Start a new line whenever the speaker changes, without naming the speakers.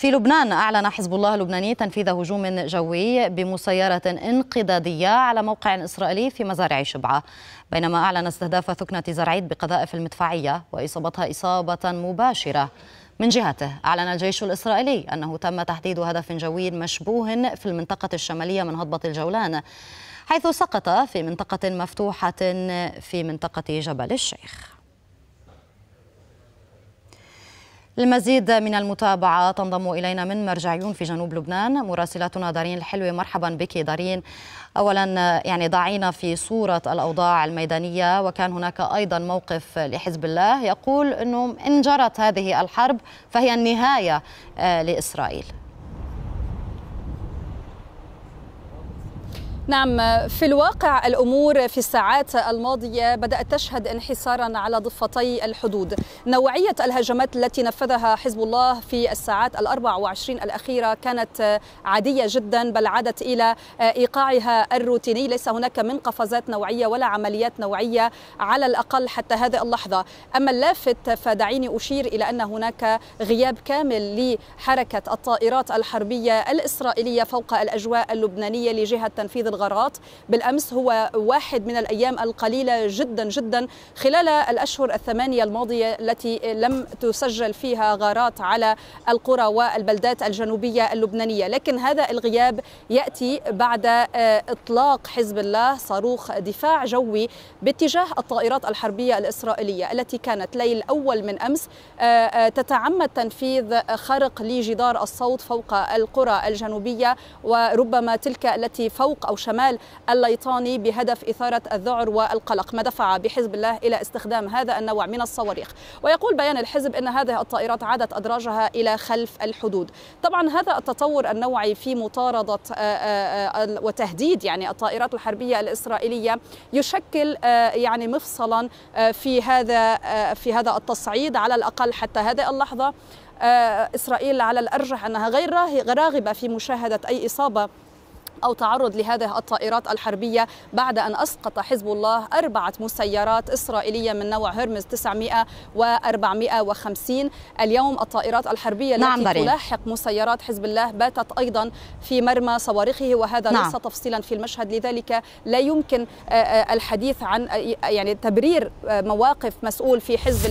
في لبنان أعلن حزب الله اللبناني تنفيذ هجوم جوي بمسيرة انقضادية على موقع إسرائيلي في مزارع شبعة بينما أعلن استهداف ثكنة زرعيد بقذائف المدفعية وإصابتها إصابة مباشرة من جهته أعلن الجيش الإسرائيلي أنه تم تحديد هدف جوي مشبوه في المنطقة الشمالية من هضبة الجولان حيث سقط في منطقة مفتوحة في منطقة جبل الشيخ المزيد من المتابعة تنضم إلينا من مرجعيون في جنوب لبنان مراسلتنا دارين الحلوة مرحبا بك دارين أولا يعني ضعينا في صورة الأوضاع الميدانية وكان هناك أيضا موقف لحزب الله يقول أنه إن جرت هذه الحرب فهي النهاية آه، لإسرائيل
نعم في الواقع الامور في الساعات الماضيه بدات تشهد انحسارا على ضفتي الحدود. نوعيه الهجمات التي نفذها حزب الله في الساعات ال 24 الاخيره كانت عاديه جدا بل عادت الى ايقاعها الروتيني، ليس هناك من قفزات نوعيه ولا عمليات نوعيه على الاقل حتى هذه اللحظه. اما اللافت فدعيني اشير الى ان هناك غياب كامل لحركه الطائرات الحربيه الاسرائيليه فوق الاجواء اللبنانيه لجهه تنفيذ الغارات بالأمس هو واحد من الأيام القليلة جدا جدا خلال الأشهر الثمانية الماضية التي لم تسجل فيها غارات على القرى والبلدات الجنوبية اللبنانية لكن هذا الغياب يأتي بعد آه، إطلاق حزب الله صاروخ دفاع جوي باتجاه الطائرات الحربية الإسرائيلية التي كانت ليل أول من أمس آه، آه، تتعمد تنفيذ خرق لجدار الصوت فوق القرى الجنوبية وربما تلك التي فوق أو شمال الليطاني بهدف إثارة الذعر والقلق ما دفع بحزب الله إلى استخدام هذا النوع من الصواريخ ويقول بيان الحزب أن هذه الطائرات عادت أدراجها إلى خلف الحدود طبعا هذا التطور النوعي في مطاردة آه، آه، آه، وتهديد يعني الطائرات الحربية الإسرائيلية يشكل يعني مفصلا في هذا في هذا التصعيد على الأقل حتى هذه اللحظة إسرائيل على الأرجح أنها غير راغبة في مشاهدة أي إصابة أو تعرض لهذه الطائرات الحربية بعد أن أسقط حزب الله أربعة مسيرات إسرائيلية من نوع هرمز 900 و 450 اليوم الطائرات الحربية نعم، التي نعم تلاحق مسيرات حزب الله باتت أيضا في مرمى صواريخه وهذا نعم. ليس تفصيلا في المشهد لذلك لا يمكن آه، آه، الحديث عن آه، يعني تبرير مواقف مسؤول في حزب الله